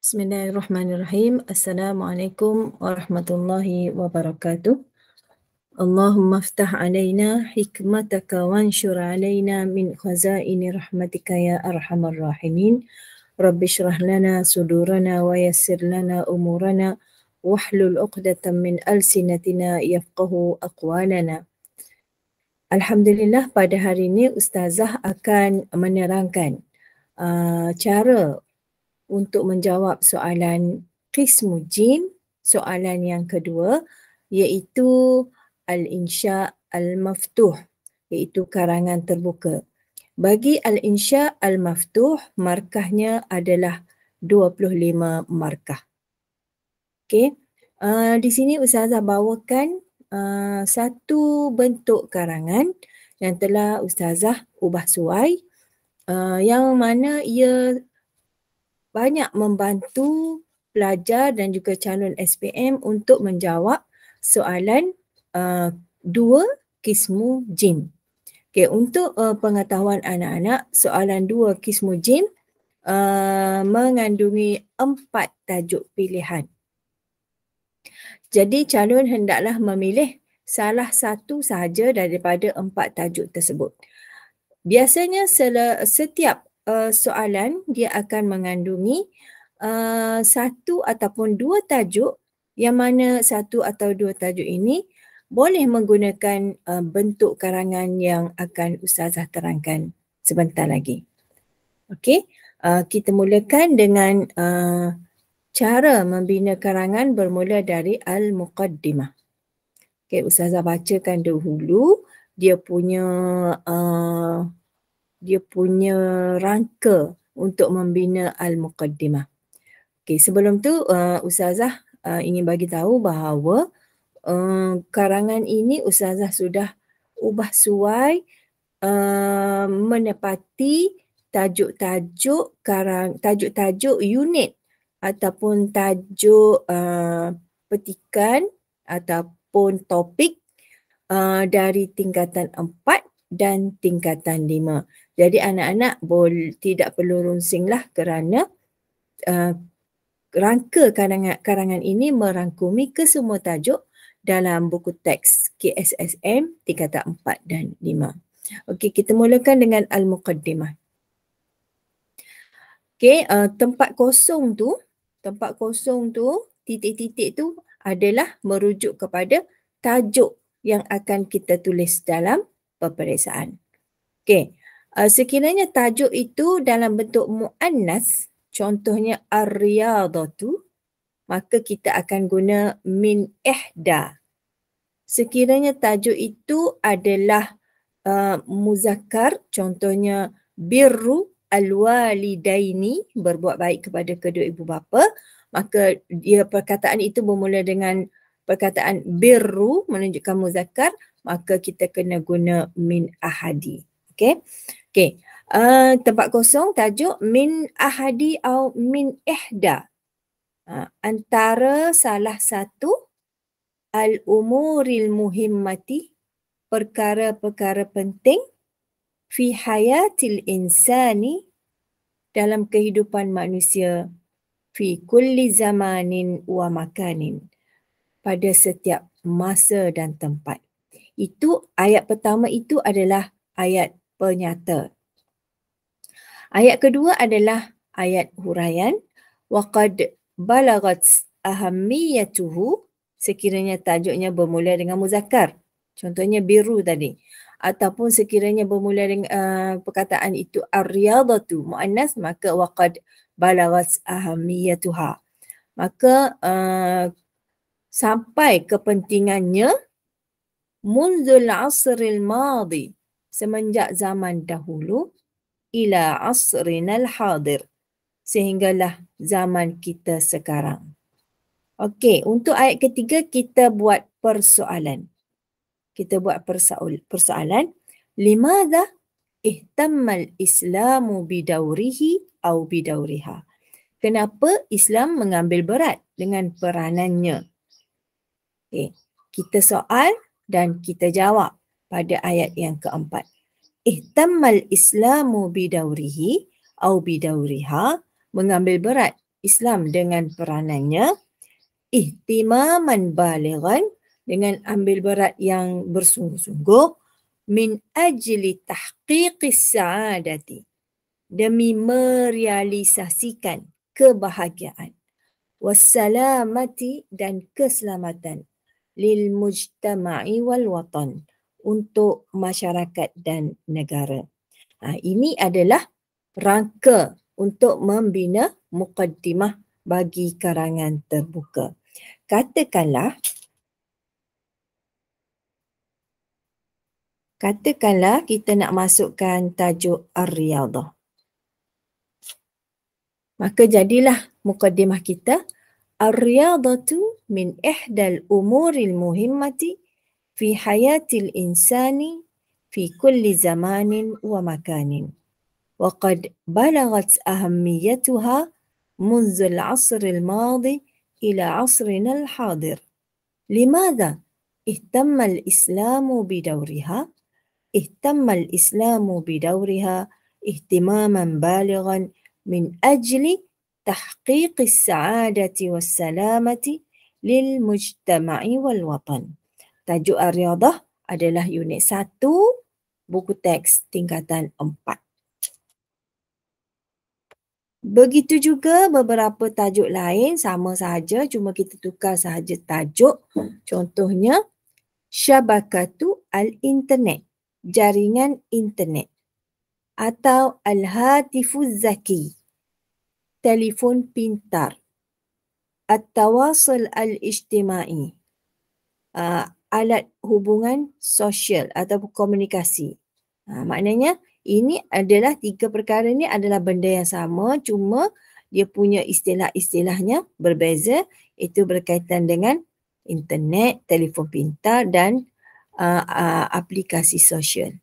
Bismillahirrahmanirrahim. Assalamualaikum warahmatullahi wabarakatuh. Allahumma aftah alayna hikmataka wanshur alayna min khazaini rahmatika ya arhamar rahimin. Rabbi shrah lana sudurana wa yassir lana umurana wa hlul uqdatan min alsinatina yafqahu aqwalana. Alhamdulillah pada hari ini Ustazah akan menerangkan uh, cara untuk menjawab soalan qismu jim soalan yang kedua iaitu al-insya al-maftuh iaitu karangan terbuka bagi al-insya al-maftuh markahnya adalah 25 markah okey uh, di sini ustazah bawakan uh, satu bentuk karangan yang telah ustazah ubah suai Uh, yang mana ia banyak membantu pelajar dan juga calon SPM untuk menjawab soalan uh, dua kismu jim. Okay, untuk uh, pengetahuan anak-anak, soalan dua kismu jim uh, mengandungi empat tajuk pilihan. Jadi calon hendaklah memilih salah satu sahaja daripada empat tajuk tersebut. Biasanya setiap Eh, soalan dia akan mengandungi uh, satu ataupun dua tajuk yang mana satu atau dua tajuk ini boleh menggunakan uh, bentuk karangan yang akan Ustazah terangkan sebentar lagi. Okey, uh, kita mulakan dengan uh, cara membina karangan bermula dari Al-Muqaddimah. Okey, Ustazah bacakan dahulu dia punya uh, dia punya rangka untuk membina al-muqaddimah. Okay, sebelum tu uh, ustazah uh, ingin bagi tahu bahawa uh, karangan ini ustazah sudah ubah suai uh, menepati tajuk-tajuk karang tajuk-tajuk unit ataupun tajuk uh, petikan ataupun topik uh, dari tingkatan 4 dan tingkatan 5. Jadi anak-anak bol, tidak perlu runsinglah kerana uh, rangka karangan, karangan ini merangkumi kesemua tajuk dalam buku teks KSSM tingkatan 4 dan 5. Okey, kita mulakan dengan Al-Muqaddimah. Okey, uh, tempat kosong tu, tempat kosong tu, titik-titik tu adalah merujuk kepada tajuk yang akan kita tulis dalam peperiksaan. Okey, uh, sekiranya tajuk itu dalam bentuk mu'annas, contohnya ar-riyadatu, maka kita akan guna min ehda. Sekiranya tajuk itu adalah uh, muzakkar, contohnya birru al-walidaini, berbuat baik kepada kedua ibu bapa, maka dia perkataan itu bermula dengan perkataan birru menunjukkan muzakar, maka kita kena guna min ahadi. Okay. Okay. Uh, ah, tempat kosong tajuk min ahadi au min ihda. Uh, antara salah satu al-umuril muhimmati perkara-perkara penting fi hayatil insani dalam kehidupan manusia fi kulli zamanin wa makanin pada setiap masa dan tempat. Itu ayat pertama itu adalah ayat penyata. Ayat kedua adalah ayat huraian waqad balagat ahammiyatuhu sekiranya tajuknya bermula dengan muzakkar. Contohnya biru tadi ataupun sekiranya bermula dengan uh, perkataan itu ar-riyadatu muannas maka waqad balagat ahammiyatuha. Maka uh, sampai kepentingannya munzul asril madi semenjak zaman dahulu ila asrinal hadir sehinggalah zaman kita sekarang. Okey, untuk ayat ketiga kita buat persoalan. Kita buat persoalan. Limadha ihtammal islamu bidaurihi au bidauriha? Kenapa Islam mengambil berat dengan peranannya? Okey, kita soal dan kita jawab pada ayat yang keempat. Ihtammal islamu bidaurihi au bidauriha mengambil berat Islam dengan peranannya ihtimaman baligan dengan ambil berat yang bersungguh-sungguh min ajli tahqiqis sa'adati demi merealisasikan kebahagiaan wassalamati dan keselamatan lil mujtama'i wal watan untuk masyarakat dan negara. Ha, ini adalah rangka untuk membina mukaddimah bagi karangan terbuka. Katakanlah, katakanlah kita nak masukkan tajuk Ar-Riyadah. Maka jadilah mukaddimah kita Ar-Riyadah tu min ihdal umuril muhimmati في حياة الإنسان في كل زمان ومكان وقد بلغت أهميتها منذ العصر الماضي إلى عصرنا الحاضر لماذا اهتم الإسلام بدورها؟ اهتم الإسلام بدورها اهتماما بالغا من أجل تحقيق السعادة والسلامة للمجتمع والوطن tajuk Ar-Riyadah adalah unit 1 buku teks tingkatan 4. Begitu juga beberapa tajuk lain sama saja cuma kita tukar saja tajuk. Contohnya syabakatu al-internet, jaringan internet atau al-hatifu zaki, telefon pintar. atau tawasul al-ijtima'i. Uh, alat hubungan sosial atau komunikasi. Ha, maknanya ini adalah tiga perkara ini adalah benda yang sama cuma dia punya istilah-istilahnya berbeza itu berkaitan dengan internet, telefon pintar dan uh, uh, aplikasi sosial.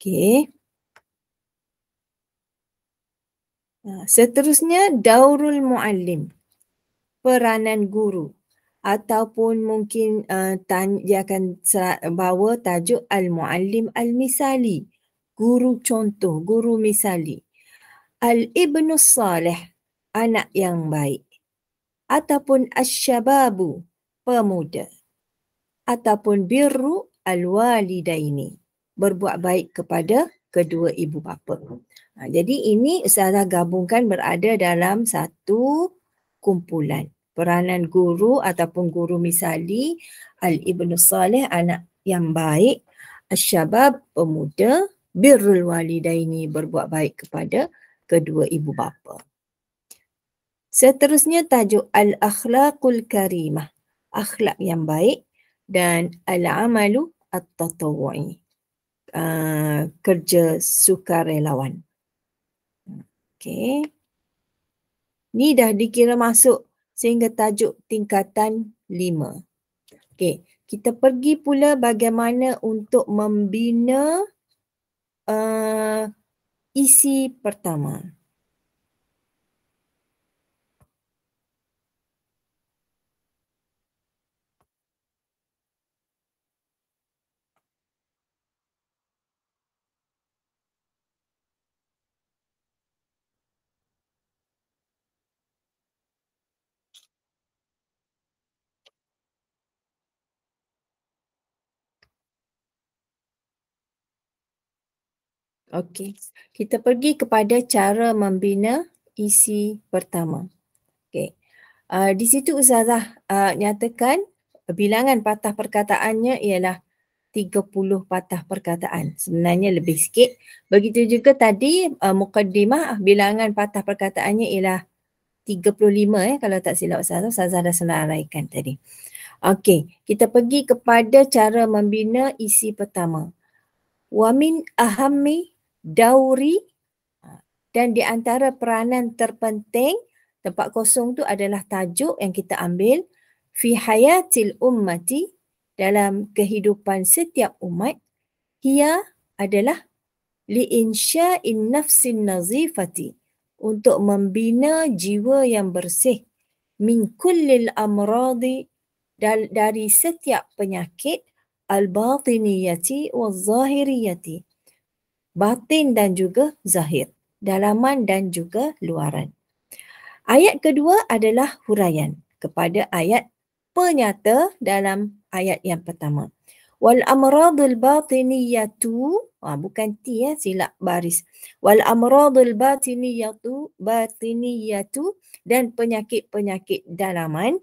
Okay. Ha, seterusnya daurul muallim. Peranan guru ataupun mungkin uh, eh, tanya, dia akan bawa tajuk al-muallim al-misali guru contoh guru misali al-ibnu salih anak yang baik ataupun asy-syababu pemuda ataupun birru al-walidaini berbuat baik kepada kedua ibu bapa. Ha, jadi ini ustazah gabungkan berada dalam satu kumpulan peranan guru ataupun guru misali al-ibnu salih anak yang baik asyabab pemuda birrul walidaini berbuat baik kepada kedua ibu bapa seterusnya tajuk al-akhlaqul karimah akhlak yang baik dan al-amalu at-tatawwu'i Uh, kerja sukarelawan. Okay. Ni dah dikira masuk sehingga tajuk tingkatan 5. Okey, kita pergi pula bagaimana untuk membina uh, isi pertama. Okey, kita pergi kepada cara membina isi pertama. Okey, uh, di situ Ustazah uh, nyatakan bilangan patah perkataannya ialah 30 patah perkataan. Sebenarnya lebih sikit. Begitu juga tadi uh, mukaddimah bilangan patah perkataannya ialah 35 eh, kalau tak silap Ustazah. Ustazah dah senaraikan tadi. Okey, kita pergi kepada cara membina isi pertama. Wa min ahammi dauri ha, dan di antara peranan terpenting tempat kosong tu adalah tajuk yang kita ambil fi hayatil ummati dalam kehidupan setiap umat ia adalah li insya'in nafsin nazifati untuk membina jiwa yang bersih min kullil amradi dari setiap penyakit al-batiniyati wal-zahiriyati batin dan juga zahir, dalaman dan juga luaran. Ayat kedua adalah huraian kepada ayat penyata dalam ayat yang pertama. Wal amradul batiniyatu, ah, bukan T ya, silap baris. Wal amradul batiniyatu, batiniyatu dan penyakit-penyakit dalaman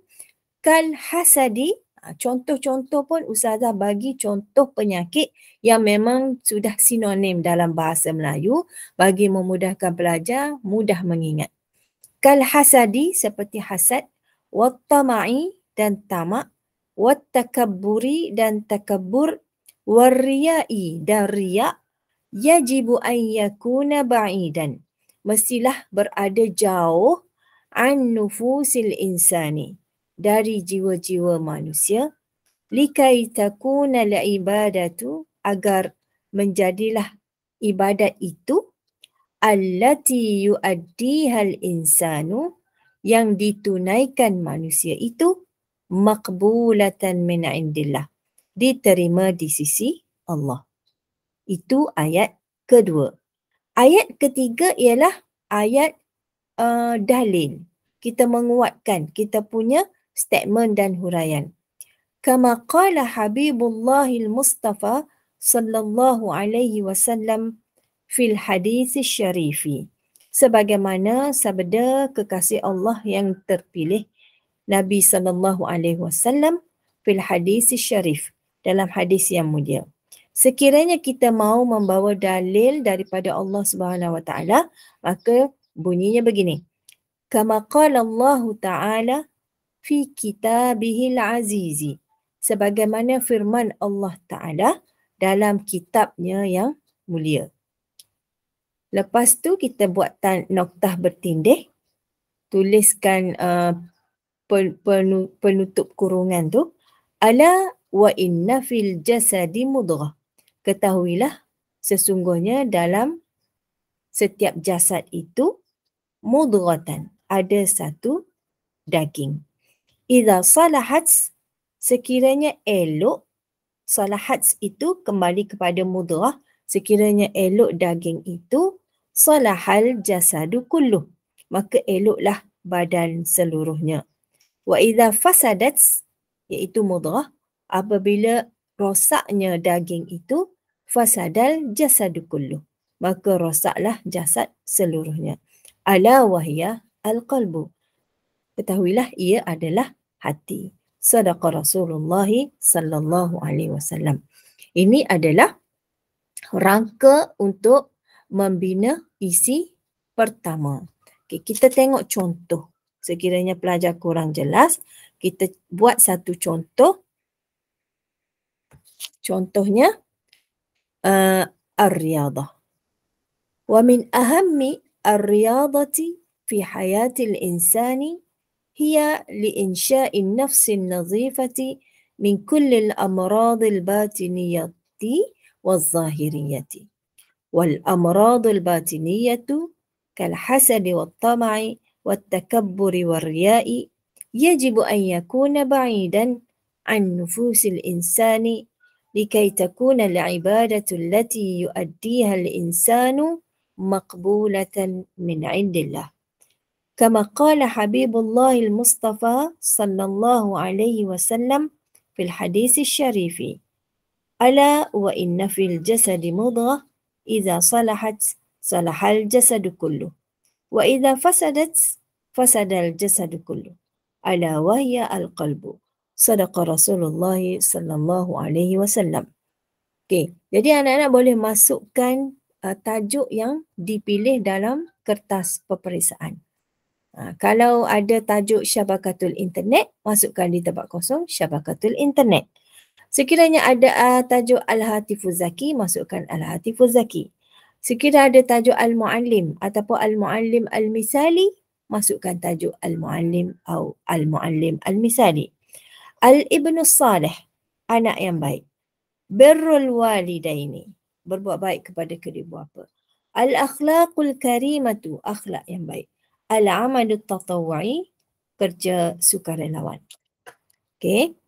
kal hasadi Ah, contoh-contoh pun Ustazah bagi contoh penyakit yang memang sudah sinonim dalam bahasa Melayu bagi memudahkan pelajar mudah mengingat. Kal hasadi seperti hasad, wattama'i dan tamak, wattakabburi dan takabbur, warriya'i dan riya' yajibu an yakuna ba'idan. Mestilah berada jauh an nufusil insani dari jiwa-jiwa manusia likai takuna ibadatu agar menjadilah ibadat itu allati yuaddiha hal insanu yang ditunaikan manusia itu maqbulatan min indillah diterima di sisi Allah itu ayat kedua ayat ketiga ialah ayat uh, dalil kita menguatkan kita punya statement dan huraian. Kama qala Habibullahil Mustafa sallallahu alaihi wasallam fil hadis syarifi. Sebagaimana sabda kekasih Allah yang terpilih Nabi sallallahu alaihi wasallam fil hadis syarif dalam hadis yang mulia. Sekiranya kita mahu membawa dalil daripada Allah Subhanahu wa taala maka bunyinya begini. Kama qala Allah taala fi kitabihil azizi sebagaimana firman Allah Taala dalam kitabnya yang mulia. Lepas tu kita buat tan- noktah bertindih. Tuliskan uh, pen- pen- penutup kurungan tu. Ala wa inna fil jasadi mudghah. Ketahuilah sesungguhnya dalam setiap jasad itu mudghatan ada satu daging. Iza salahat sekiranya elok salahat itu kembali kepada mudah sekiranya elok daging itu salahal jasadu kullu maka eloklah badan seluruhnya wa idza fasadat iaitu mudah apabila rosaknya daging itu fasadal jasadu kullu maka rosaklah jasad seluruhnya ala wahya al qalbu ketahuilah ia adalah hati. Sadaqa Rasulullah sallallahu alaihi wasallam. Ini adalah rangka untuk membina isi pertama. Okay, kita tengok contoh. Sekiranya pelajar kurang jelas, kita buat satu contoh. Contohnya uh, ar-riyadhah. Wa min ahammi ar-riyadhati fi hayatil insani هي لإنشاء النفس النظيفة من كل الأمراض الباطنية والظاهرية والأمراض الباطنية كالحسد والطمع والتكبر والرياء يجب أن يكون بعيدا عن نفوس الإنسان لكي تكون العبادة التي يؤديها الإنسان مقبولة من عند الله كما قال حبيب الله المصطفى صلى الله عليه وسلم في الحديث الشريف ألا وإن في الجسد مضغة إذا صلحت صلح الجسد كله وإذا فسدت فسد الجسد كله ألا وهي القلب صدق رسول الله صلى الله عليه وسلم Okay. Jadi anak-anak boleh masukkan uh, tajuk yang dipilih dalam kertas peperiksaan. Ha, kalau ada tajuk syabakatul internet, masukkan di tempat kosong syabakatul internet. Sekiranya ada uh, tajuk Al-Hatifuz Zaki, masukkan Al-Hatifuz Zaki. Sekiranya ada tajuk Al-Mu'allim ataupun Al-Mu'allim Al-Misali, masukkan tajuk Al-Mu'allim atau Al-Mu'allim Al-Misali. Al-Ibnu Salih, anak yang baik. Berul Walidaini, berbuat baik kepada kedua bapa. Al-Akhlaqul Karimatu, akhlak yang baik al-amalu tatawai kerja sukarelawan. Okey.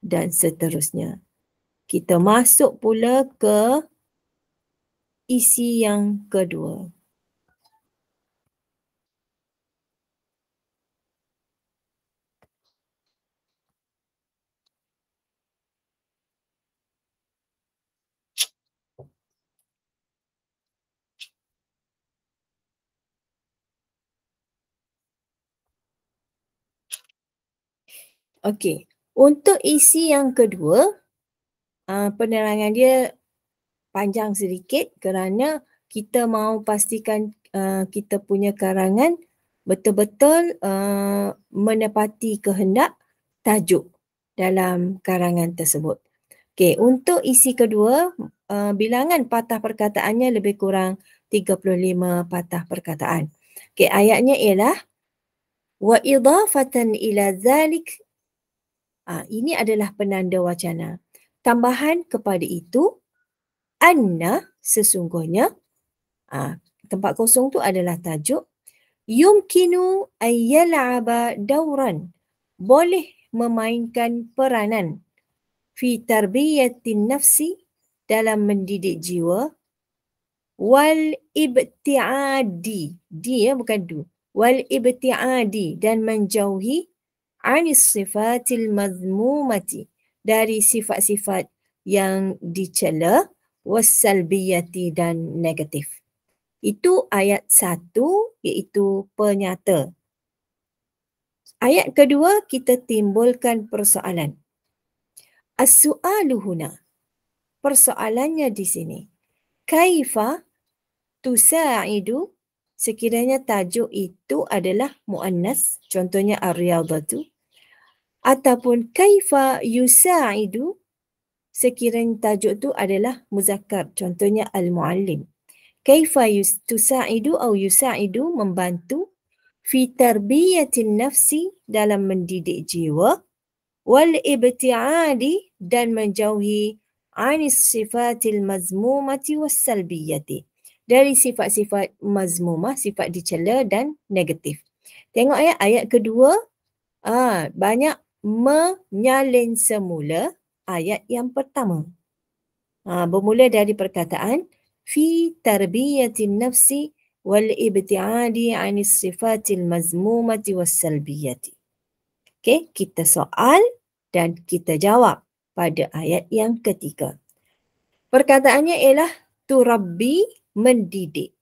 Dan seterusnya. Kita masuk pula ke isi yang kedua. Okey. Untuk isi yang kedua, uh, penerangan dia panjang sedikit kerana kita mahu pastikan uh, kita punya karangan betul-betul uh, menepati kehendak tajuk dalam karangan tersebut. Okey, untuk isi kedua, uh, bilangan patah perkataannya lebih kurang 35 patah perkataan. Okey, ayatnya ialah wa وَإِضَافَةً إِلَى zalik Ha, ini adalah penanda wacana. Tambahan kepada itu, anna sesungguhnya, ha, tempat kosong tu adalah tajuk, yumkinu ayyala'aba dauran, boleh memainkan peranan fi tarbiyatin nafsi dalam mendidik jiwa wal ibtiadi dia ya, bukan du wal ibtiadi dan menjauhi ani sifatil mazmumati dari sifat-sifat yang dicela wasalbiyati dan negatif. Itu ayat satu iaitu penyata. Ayat kedua kita timbulkan persoalan. As-su'aluhuna. Persoalannya di sini. Kaifa tusa'idu sekiranya tajuk itu adalah mu'annas, contohnya ar-riyadatu, ataupun kaifa yusa'idu, sekiranya tajuk itu adalah muzakkar, contohnya al-mu'allim. Kaifa yusa'idu atau yusa'idu membantu fi tarbiyatin nafsi dalam mendidik jiwa wal ibtiadi dan menjauhi anis sifatil mazmumati was salbiyati dari sifat-sifat mazmumah, sifat dicela dan negatif. Tengok ya ayat kedua. Ah, banyak menyalin semula ayat yang pertama. Ha, bermula dari perkataan fi tarbiyatin nafsi wal ibtiadi ani sifatil mazmumati wasalbiyati. Okey, kita soal dan kita jawab pada ayat yang ketiga. Perkataannya ialah turabbi mendidik.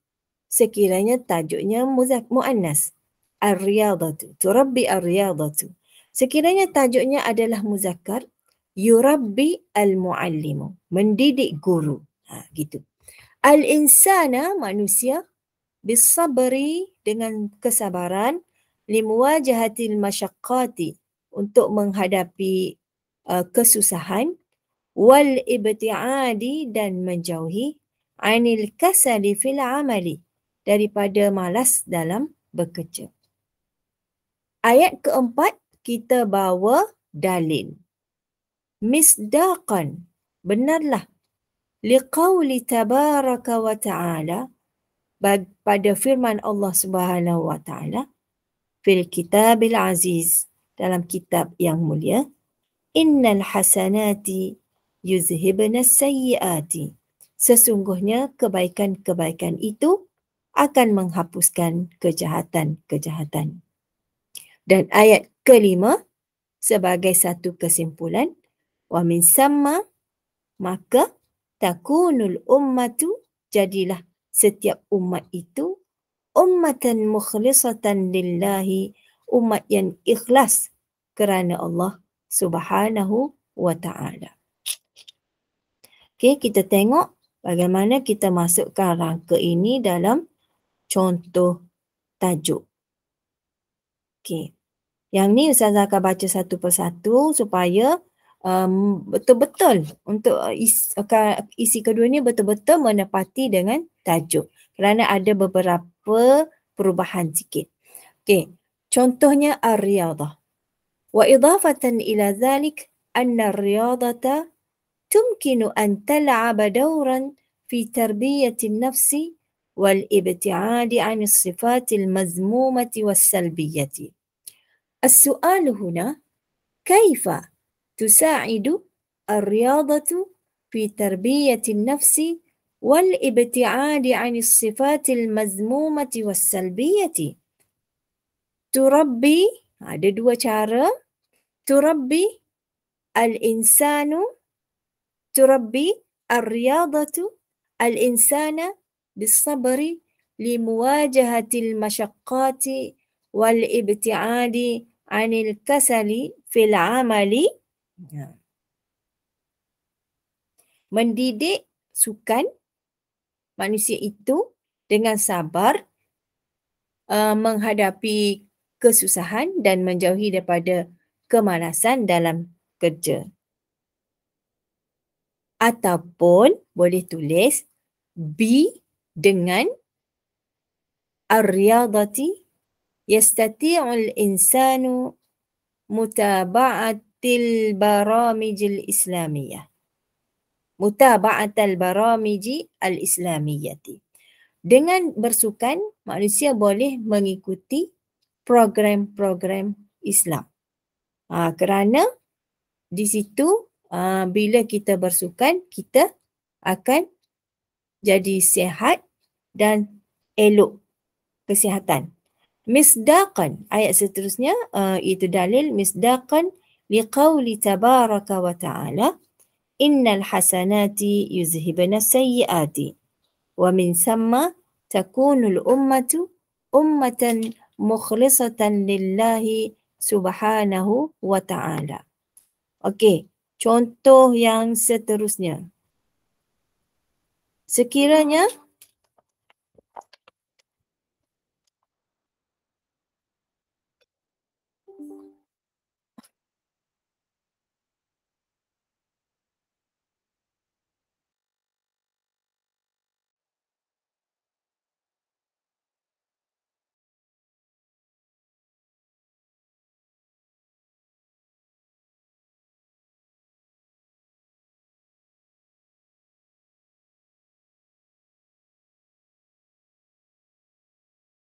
Sekiranya tajuknya muzak muannas ar-riyadatu turabbi ar-riyadatu. Sekiranya tajuknya adalah muzakkar yurabbi al-muallimu mendidik guru. Ha gitu. Al-insana manusia bisabri dengan kesabaran jahatil masyakati untuk menghadapi uh, kesusahan wal ibtiadi dan menjauhi anil kasali fil amali daripada malas dalam bekerja. Ayat keempat kita bawa dalil. Misdaqan benarlah liqauli tabaraka wa ta'ala pada firman Allah Subhanahu wa ta'ala fil kitabil aziz dalam kitab yang mulia innal hasanati yuzhibna sayyiati sesungguhnya kebaikan-kebaikan itu akan menghapuskan kejahatan-kejahatan. Dan ayat kelima sebagai satu kesimpulan, wa min samma maka takunul ummatu jadilah setiap umat itu ummatan mukhlisatan lillahi umat yang ikhlas kerana Allah Subhanahu wa taala. Okey, kita tengok bagaimana kita masukkan rangka ini dalam contoh tajuk. Okey. Yang ni Ustazah akan baca satu persatu supaya um, betul-betul um, untuk isi, isi kedua ni betul-betul menepati dengan tajuk. Kerana ada beberapa perubahan sikit. Okey. Contohnya ar-riyadah. Wa idafatan ila zalik anna ar-riyadata تمكن أن تلعب دورا في تربية النفس والابتعاد عن الصفات المذمومة والسلبية. السؤال هنا كيف تساعد الرياضة في تربية النفس والابتعاد عن الصفات المذمومة والسلبية؟ تربي عدد وشارة تربي الإنسان تربي الرياضة الإنسان بالصبر لمواجهة المشقات والابتعاد عن الكسل في العمل ya. mendidik sukan manusia itu dengan sabar uh, menghadapi kesusahan dan menjauhi daripada kemalasan dalam kerja ataupun boleh tulis be dengan ar-riyadati yastati'ul insanu mutaba'atil baramijil islamiyah mutaba'atil baramiji al-islamiyati dengan bersukan manusia boleh mengikuti program-program Islam ha, kerana di situ Ah, bila kita bersukan kita akan jadi sihat dan elok kesihatan. Misdaqan ayat seterusnya uh, itu dalil misdaqan liqauli tabaraka wa ta'ala innal hasanati yuzhibna sayyiati wa min thamma takunul ummatu ummatan mukhlisatan lillahi subhanahu wa ta'ala. Okey, Contoh yang seterusnya. Sekiranya